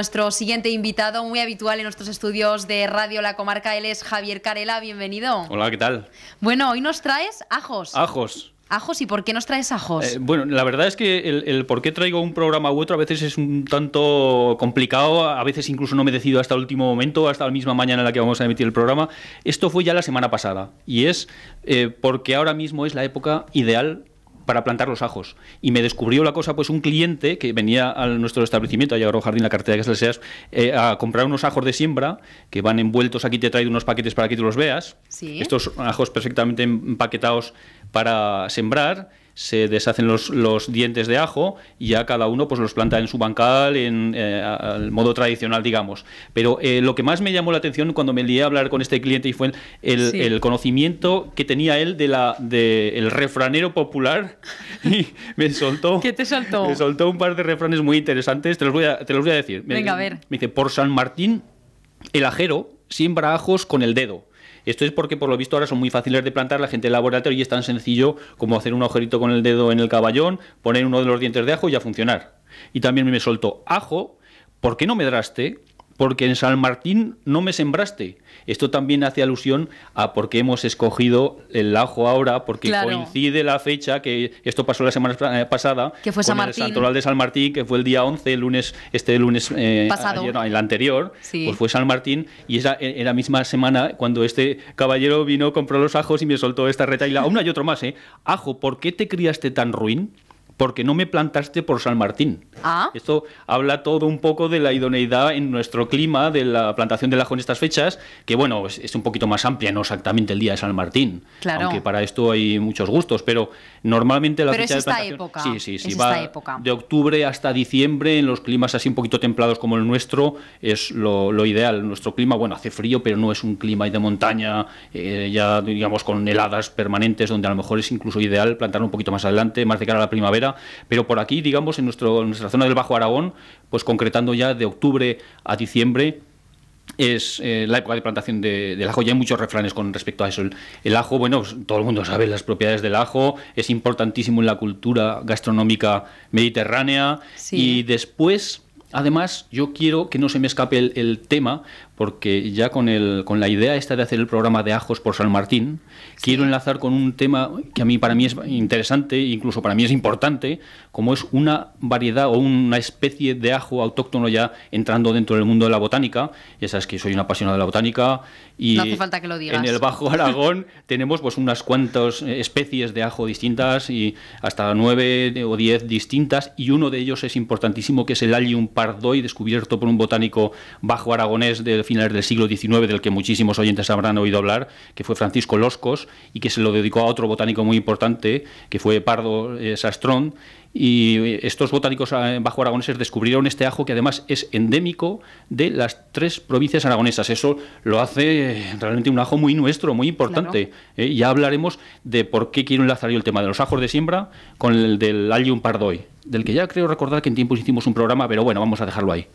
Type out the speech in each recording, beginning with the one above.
Nuestro siguiente invitado, muy habitual en nuestros estudios de Radio La Comarca, él es Javier Carela, bienvenido. Hola, ¿qué tal? Bueno, hoy nos traes ajos. Ajos. Ajos, ¿y por qué nos traes ajos? Eh, bueno, la verdad es que el, por qué traigo un programa u otro a veces es un tanto complicado, a veces incluso no me decido hasta el último momento, hasta la misma mañana en la que vamos a emitir el programa. Esto fue ya la semana pasada y es eh, porque ahora mismo es la época ideal para plantar los ajos. Y me descubrió la cosa, pues un cliente que venía a nuestro establecimiento, a Llagro Jardín, la cartera que se seas, eh, a comprar unos ajos de siembra que van envueltos. Aquí te he traído unos paquetes para que tú los veas. Estos ajos perfectamente empaquetados para sembrar se deshacen los, dientes de ajo y ya cada uno pues los planta en su bancal en el eh, modo tradicional digamos pero eh, lo que más me llamó la atención cuando me lié a hablar con este cliente y fue el, conocimiento que tenía él de la de refranero popular y me soltó ¿Qué te saltó? me soltó un par de refranes muy interesantes te los voy a, te los voy a decir venga a ver me dice por San Martín el ajero siembra ajos con el dedo esto es porque por lo visto ahora son muy fáciles de plantar la gente del laboratorio y es tan sencillo como hacer un agujerito con el dedo en el caballón, poner uno de los dientes de ajo y a funcionar. Y también me soltó ajo, ¿por qué no medraste? porque en San Martín no me sembraste. Esto también hace alusión a por qué hemos escogido el ajo ahora, porque coincide la fecha, que esto pasó la semana eh, pasada, que fue el santoral de San Martín, que fue el día 11, el lunes, este lunes eh, Pasado. el anterior, pues fue San Martín, y esa, en la misma semana, cuando este caballero vino, compró los ajos y me soltó esta reta, la, una y otro más, ¿eh? Ajo, ¿por qué te criaste tan ruin? porque no me plantaste por San Martín. Ah. Esto habla todo un poco de la idoneidad en nuestro clima de la plantación del ajo en estas fechas, que bueno, es, un poquito más amplia, no exactamente el día de San Martín, claro. aunque para esto hay muchos gustos, pero normalmente la pero fecha es esta época. Sí, sí, sí, va de octubre hasta diciembre en los climas así un poquito templados como el nuestro es lo, ideal. Nuestro clima, bueno, hace frío, pero no es un clima de montaña eh, ya digamos con heladas permanentes donde a lo mejor es incluso ideal plantar un poquito más adelante, más de cara a la primavera pero por aquí, digamos, en, nuestro, nuestra zona del Bajo Aragón, pues concretando ya de octubre a diciembre, es eh, la época de plantación del ajo. Ya hay muchos refranes con respecto a eso. El, ajo, bueno, pues, todo el mundo sabe las propiedades del ajo, es importantísimo en la cultura gastronómica mediterránea. Y después, además, yo quiero que no se me escape el tema, porque ya con, el, con la idea esta de hacer el programa de Ajos por San Martín, quiero enlazar con un tema que a mí para mí es interesante, incluso para mí es importante, como es una variedad o una especie de ajo autóctono ya entrando dentro del mundo de la botánica. Ya sabes que soy un apasionado de la botánica y en el Bajo Aragón tenemos pues unas cuantas eh, especies de ajo distintas y hasta nueve o diez distintas y uno de ellos es importantísimo que es el Allium pardoi descubierto por un botánico bajo aragonés del finales del siglo XIX, del que muchísimos oyentes habrán oído hablar, que fue Francisco Loscos y que se lo dedicó a otro botánico muy importante, que fue Pardo eh, Sastrón. Y eh, estos botánicos eh, bajo aragoneses descubrieron este ajo que además es endémico de las tres provincias aragonesas. Eso lo hace realmente un ajo muy nuestro, muy importante. ya hablaremos de por qué quiero enlazar yo el tema de los ajos de siembra con el del Allium pardoi, del que ya creo recordar que en tiempos hicimos un programa, pero bueno, vamos a dejarlo ahí.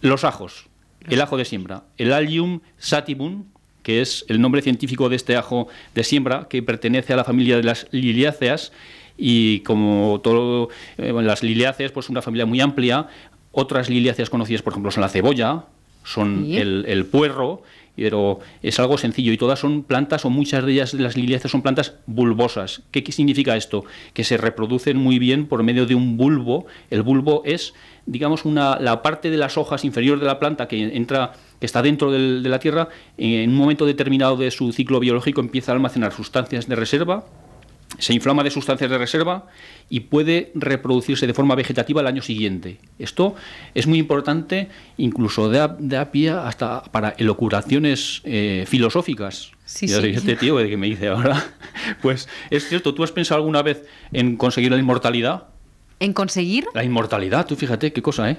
Los ajos el ajo de siembra, el Allium sativum, que es el nombre científico de este ajo de siembra, que pertenece a la familia de las liliáceas, y como todo, eh, las liliáceas, pues una familia muy amplia. Otras liliáceas conocidas, por ejemplo, son la cebolla, son el, el puerro pero es algo sencillo y todas son plantas o muchas de ellas las liliaceas son plantas bulbosas. ¿Qué, significa esto? Que se reproducen muy bien por medio de un bulbo. El bulbo es, digamos, una, la parte de las hojas inferior de la planta que entra que está dentro de la tierra, en un momento determinado de su ciclo biológico empieza a almacenar sustancias de reserva, se inflama de sustancias de reserva y puede reproducirse de forma vegetativa el año siguiente. Esto es muy importante incluso de, apia pie hasta para elocuraciones eh, filosóficas. Sí, sí. Este tío que me dice ahora, pues es cierto, ¿tú has pensado alguna vez en conseguir la inmortalidad? ¿En conseguir? La inmortalidad, tú fíjate qué cosa, ¿eh?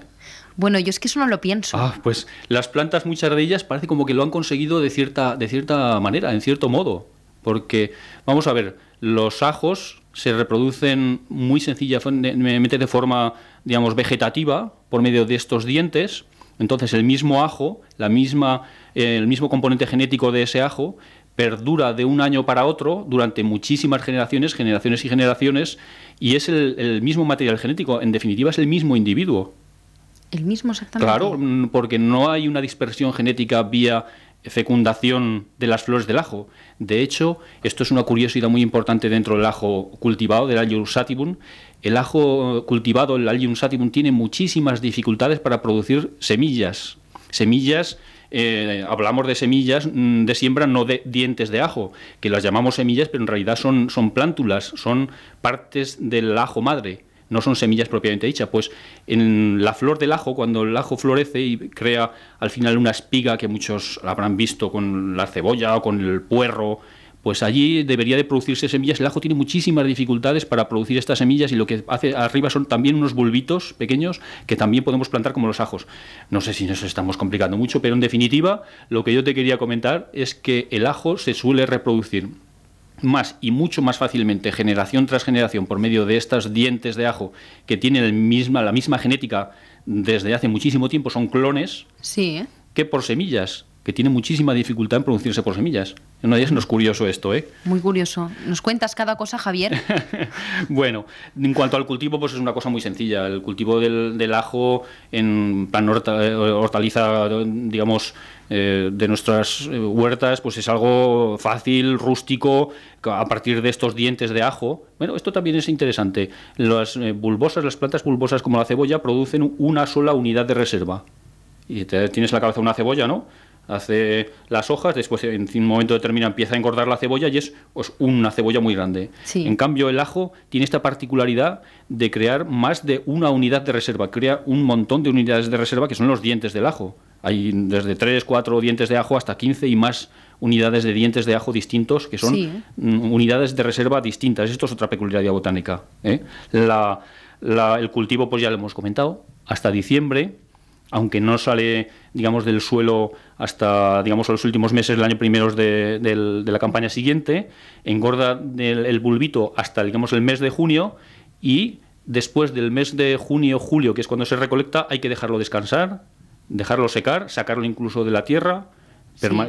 Bueno, yo es que eso no lo pienso. Ah, pues las plantas, muchas de ellas, parece como que lo han conseguido de cierta, de cierta manera, en cierto modo. Porque, vamos a ver, los ajos se reproducen muy sencillamente de forma, digamos, vegetativa por medio de estos dientes. Entonces el mismo ajo, la misma, eh, el mismo componente genético de ese ajo perdura de un año para otro durante muchísimas generaciones, generaciones y generaciones, y es el, el mismo material genético, en definitiva es el mismo individuo. El mismo exactamente. Claro, mm, porque no hay una dispersión genética vía fecundación de las flores del ajo. De hecho, esto es una curiosidad muy importante dentro del ajo cultivado, del Allium sativum. El ajo cultivado, el Allium sativum, tiene muchísimas dificultades para producir semillas. Semillas, eh, hablamos de semillas mm, de siembra, no de dientes de ajo, que las llamamos semillas, pero en realidad son, son plántulas, son partes del ajo madre no son semillas propiamente dichas. Pues en la flor del ajo, cuando el ajo florece y crea al final una espiga que muchos habrán visto con la cebolla o con el puerro, pues allí debería de producirse semillas. El ajo tiene muchísimas dificultades para producir estas semillas y lo que hace arriba son también unos bulbitos pequeños que también podemos plantar como los ajos. No sé si nos estamos complicando mucho, pero en definitiva lo que yo te quería comentar es que el ajo se suele reproducir más y mucho más fácilmente generación tras generación por medio de estas dientes de ajo que tienen la misma genética desde hace muchísimo tiempo, son clones, sí, ¿eh? que por semillas que tiene muchísima dificultad en producirse por semillas. no es curioso esto, ¿eh? Muy curioso. ¿Nos cuentas cada cosa, Javier? bueno, en cuanto al cultivo, pues es una cosa muy sencilla. El cultivo del, ajo en plan hortaliza, digamos, eh, de nuestras eh, huertas, pues es algo fácil, rústico, a partir de estos dientes de ajo. Bueno, esto también es interesante. Las eh, bulbosas, las plantas bulbosas como la cebolla, producen una sola unidad de reserva. Y tienes en la cabeza una cebolla, ¿no? hace las hojas, después en un momento determinado empieza a engordar la cebolla y es pues, una cebolla muy grande. En cambio, el ajo tiene esta particularidad de crear más de una unidad de reserva, crea un montón de unidades de reserva que son los dientes del ajo. Hay desde 3, 4 dientes de ajo hasta 15 y más unidades de dientes de ajo distintos, que son mm, unidades de reserva distintas. Esto es otra peculiaridad botánica. ¿eh? el cultivo, pues ya lo hemos comentado, hasta diciembre aunque no sale, digamos, del suelo hasta, digamos, los últimos meses del año primeros de, la campaña siguiente, engorda el, bulbito hasta, digamos, el mes de junio y después del mes de junio, julio, que es cuando se recolecta, hay que dejarlo descansar, dejarlo secar, sacarlo incluso de la tierra,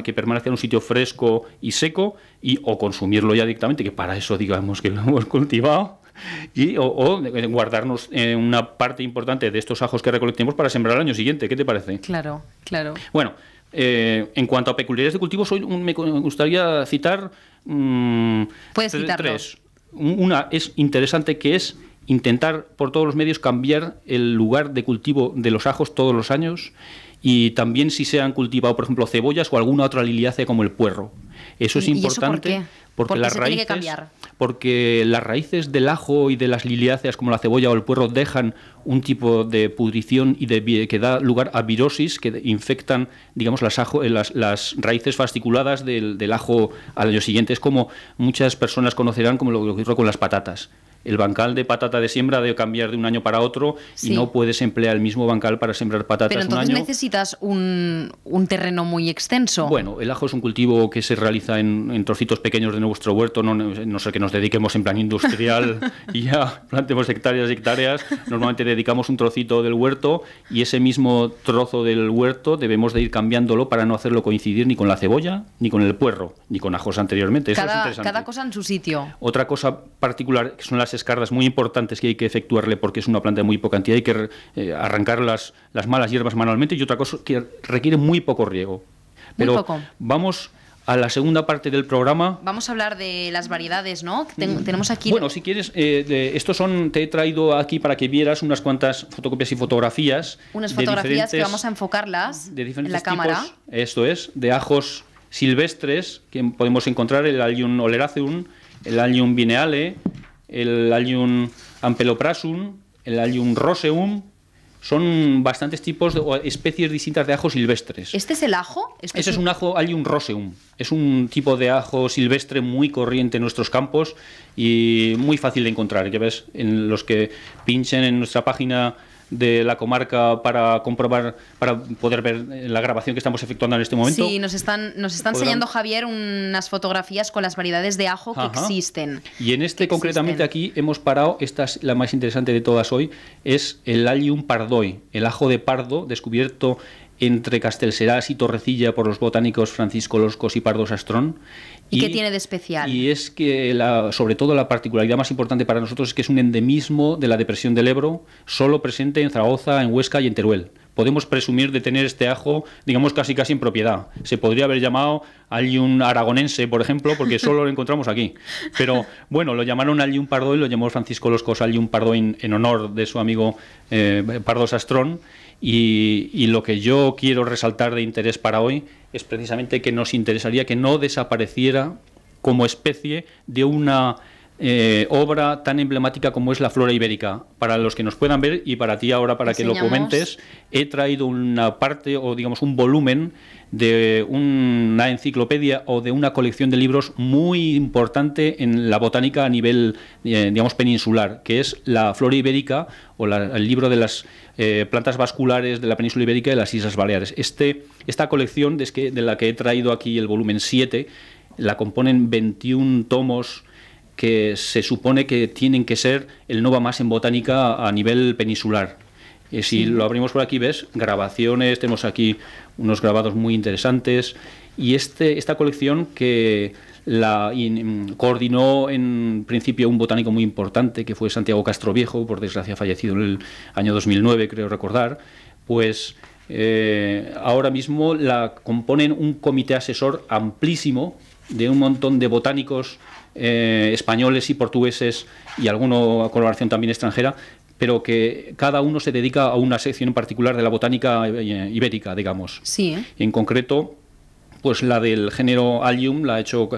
que permanezca en un sitio fresco y seco y o consumirlo ya directamente, que para eso digamos que lo hemos cultivado y, o, eh, guardarnos una parte importante de estos ajos que recolectemos para sembrar el año siguiente. ¿Qué te parece? Claro, claro. Bueno, eh, en cuanto a peculiaridades de cultivo, soy me gustaría citar mmm, Puedes Una es interesante que es intentar por todos los medios cambiar el lugar de cultivo de los ajos todos los años y también si se han cultivado, por ejemplo, cebollas o alguna otra liliácea como el puerro. Eso es importante. porque, las raíces, porque las raíces del ajo y de las liliáceas como la cebolla o el puerro dejan un tipo de pudrición y que da lugar a virosis que infectan, digamos, las, ajo, eh, las, las raíces fasciculadas del, del, ajo al año siguiente. Es como muchas personas conocerán como lo que con las patatas el bancal de patata de siembra debe cambiar de un año para otro y no puedes emplear el mismo bancal para sembrar patatas Pero entonces necesitas un, terreno muy extenso. Bueno, el ajo es un cultivo que se realiza en, trocitos pequeños de nuestro huerto, no, sé que nos dediquemos en plan industrial y ya plantemos hectáreas y hectáreas. Normalmente dedicamos un trocito del huerto y ese mismo trozo del huerto debemos de ir cambiándolo para no hacerlo coincidir ni con la cebolla, ni con el puerro, ni con ajos anteriormente. cada, cada cosa en su sitio. Otra cosa particular que son las las escardas muy importantes que hay que efectuarle porque es una planta de muy poca cantidad, hay que eh, arrancar las, las malas hierbas manualmente y otra cosa que requiere muy poco riego. Pero vamos a la segunda parte del programa. Vamos a hablar de las variedades, ¿no? Mm. tenemos aquí. Bueno, si quieres, eh, estos son te he traído aquí para que vieras unas cuantas fotocopias y fotografías. Unas fotografías que vamos a enfocarlas de diferentes en la tipos, cámara. Esto es de ajos silvestres que podemos encontrar el Allium oleraceum, el Allium vineale el Allium ampeloprasum, el Allium roseum, son bastantes tipos de, o especies distintas de ajos silvestres. ¿Este es el ajo? ¿Este Ese es un ajo Allium roseum. Es un tipo de ajo silvestre muy corriente en nuestros campos y muy fácil de encontrar. Ya ves, en los que pinchen en nuestra página de la comarca para comprobar, para poder ver eh, la grabación que estamos efectuando en este momento. Sí, nos están, enseñando, Javier, unas fotografías con las variedades de ajo que existen. Y en este, concretamente, aquí hemos parado, esta es la más interesante de todas hoy, es el Allium pardoi, el ajo de pardo descubierto entre Castelseras y Torrecilla por los botánicos Francisco Loscos y Pardo Sastrón ¿Y, qué tiene de especial? Y es que, sobre todo, la particularidad más importante para nosotros es que es un endemismo de la depresión del Ebro, solo presente en Zaragoza, en Huesca y en Teruel podemos presumir de tener este ajo, digamos, casi casi en propiedad. Se podría haber llamado Allium aragonense, por ejemplo, porque solo lo encontramos aquí. Pero bueno, lo llamaron Allium pardo y lo llamó Francisco Loscos Allium pardo en, honor de su amigo eh, Pardo Sastrón. Y, lo que yo quiero resaltar de interés para hoy es precisamente que nos interesaría que no desapareciera como especie de una eh, obra tan emblemática como es la flora ibérica. Para los que nos puedan ver y para ti ahora, para que lo comentes, he traído una parte o digamos un volumen de una enciclopedia o de una colección de libros muy importante en la botánica a nivel, eh, digamos, peninsular, que es la flora ibérica o el libro de las eh, plantas vasculares de la península ibérica y las Islas Baleares. Este, esta colección de, de la que he traído aquí el volumen 7 la componen 21 tomos que se supone que tienen que ser el nova más en botánica a nivel peninsular. y eh, si lo abrimos por aquí, ves grabaciones, tenemos aquí unos grabados muy interesantes. Y este, esta colección que la coordinó en principio un botánico muy importante, que fue Santiago Castro Viejo, por desgracia fallecido en el año 2009, creo recordar, pues eh, ahora mismo la componen un comité asesor amplísimo de un montón de botánicos eh, españoles y portugueses y alguna colaboración también extranjera, pero que cada uno se dedica a una sección en particular de la botánica eh, ibérica, digamos. Sí. ¿eh? En concreto, pues la del género Allium la ha hecho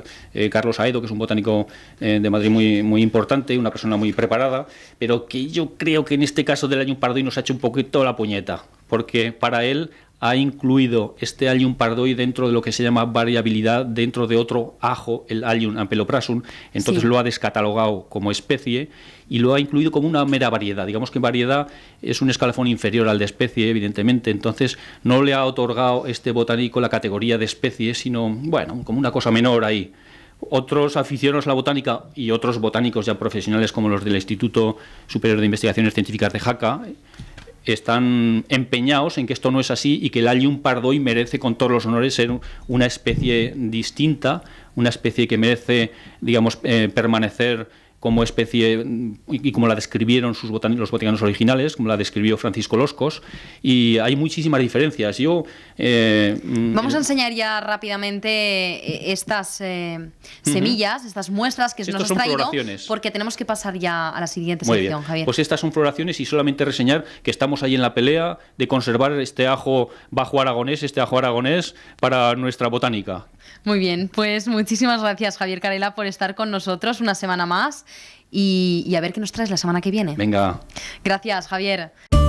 Carlos Aedo, que es un botánico de Madrid muy, muy importante, una persona muy preparada, pero que yo creo que en este caso del Allium nos ha hecho un poquito la puñeta, porque para él ha incluido este Allium pardoi dentro de lo que se llama variabilidad dentro de otro ajo, el Allium ampeloprasum, entonces lo ha descatalogado como especie y lo ha incluido como una mera variedad. Digamos que variedad es un escalafón inferior al de especie, evidentemente, entonces no le ha otorgado este botánico la categoría de especie, sino, bueno, como una cosa menor ahí otros aficionados a la botánica y otros botánicos ya profesionales como los del Instituto Superior de Investigaciones Científicas de Jaca están empeñados en que esto no es así y que el Allium Pardoy merece con todos los honores ser una especie distinta, una especie que merece, digamos, eh, permanecer como especie y como la describieron sus los botánicos originales, como la describió Francisco Loscos, y hay muchísimas diferencias. Yo eh, mm, Vamos a eh, enseñar ya rápidamente eh, estas semillas, estas muestras que nos has traído, porque tenemos que pasar ya a la siguiente sección, Javier. Pues estas son floraciones y solamente reseñar que estamos ahí en la pelea de conservar este ajo bajo aragonés, este ajo aragonés para nuestra botánica. Muy bien, pues muchísimas gracias Javier Carela por estar con nosotros una semana más y, a ver qué nos traes la semana que viene. Venga. Gracias Javier.